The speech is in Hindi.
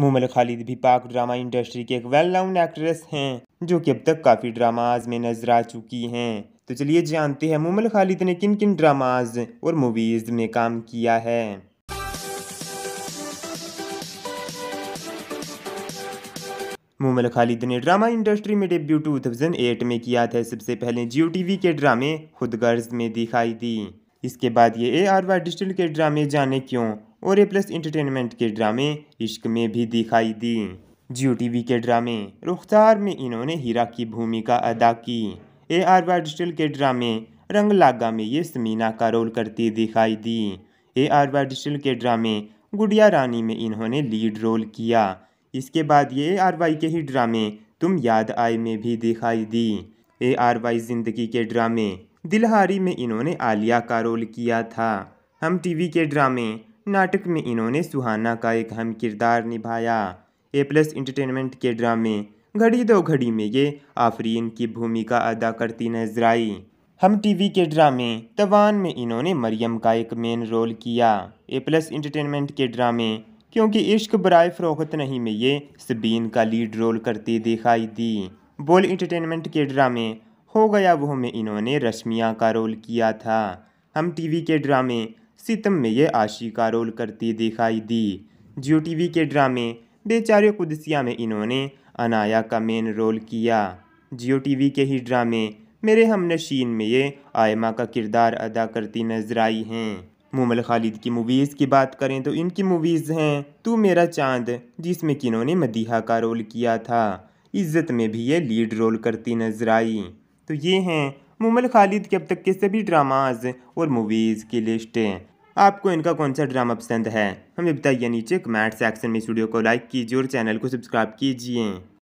मोमल खालिद भी पाक ड्रामा इंडस्ट्री के एक वेल नाउन एक्ट्रेस हैं जो कि अब तक काफ़ी ड्रामाज में नजर आ चुकी हैं तो चलिए जानते हैं मोमल खालिद ने किन किन ड्रामाज और मूवीज़ में काम किया है मोमल खालिद ने ड्रामा इंडस्ट्री में डेब्यू 2008 में किया था सबसे पहले जियो टीवी के ड्रामे खुदगर्ज में दिखाई दी इसके बाद ये ए आर वाई डिजिटल के ड्रामे जाने क्यों और ए प्लस इंटरटेनमेंट के ड्रामे इश्क में भी दिखाई दी जियो टीवी के ड्रामे रुखसार में इन्होंने हीरा की भूमिका अदा की ए आर वाई डिजिटल के ड्रामे रंग लागा में ये समीना का रोल करती दिखाई दी ए आर वाई डिजिटल के ड्रामे गुड़िया रानी में इन्होंने लीड रोल किया इसके बाद ये ए आर वाई के ही ड्रामे तुम याद आए में भी दिखाई दी ए आर वाई जिंदगी के ड्रामे दिलहारी में इन्होंने आलिया का रोल किया था हम टीवी के ड्रामे नाटक में इन्होंने सुहाना का एक अहम किरदार निभाया ए प्लस इंटरटेनमेंट के ड्रामे घड़ी दो घड़ी में ये आफरीन की भूमिका अदा करती नजर आई हम टीवी के ड्रामे तवान में इन्होंने मरियम का एक मेन रोल किया ए प्लस इंटरटेनमेंट के ड्रामे क्योंकि इश्क बरए फ़रोख्त नहीं में ये सबीन का लीड रोल करती दिखाई दी बोल इंटरटेनमेंट के ड्रामे हो गया वो में इन्होंने रश्मिया का रोल किया था हम टीवी के ड्रामे सितम में यह का रोल करती दिखाई दी जियो टी के ड्रामे बेचारे कुदसिया में इन्होंने अनाया का मेन रोल किया जियो टी के ही ड्रामे मेरे हम नशीन में ये आयमा का किरदार अदा करती नजर आई हैं मुमल खालिद की मूवीज़ की बात करें तो इनकी मूवीज़ हैं तू मेरा चांद जिसमें कि इन्होंने मदीहा का रोल किया था इज्जत में भी ये लीड रोल करती नजर आई तो ये हैं मुमल खालिद के अब तक के सभी ड्रामाज और मूवीज़ की लिस्ट आपको इनका कौन सा ड्रामा पसंद है हमें बताइए नीचे कमेंट सेक्शन में स्टूडियो को लाइक कीजिए और चैनल को सब्सक्राइब कीजिए